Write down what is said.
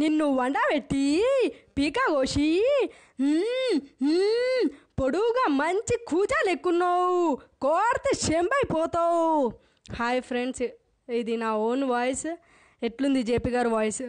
నిన్ను వండబెట్టి పీక కోసి పొడువుగా మంచి కూజాలెక్కున్నావు కోడితే శంబైపోతావు హాయ్ ఫ్రెండ్స్ ఇది నా ఓన్ వాయిస్ ఎట్లుంది జేపీ గారు వాయిస్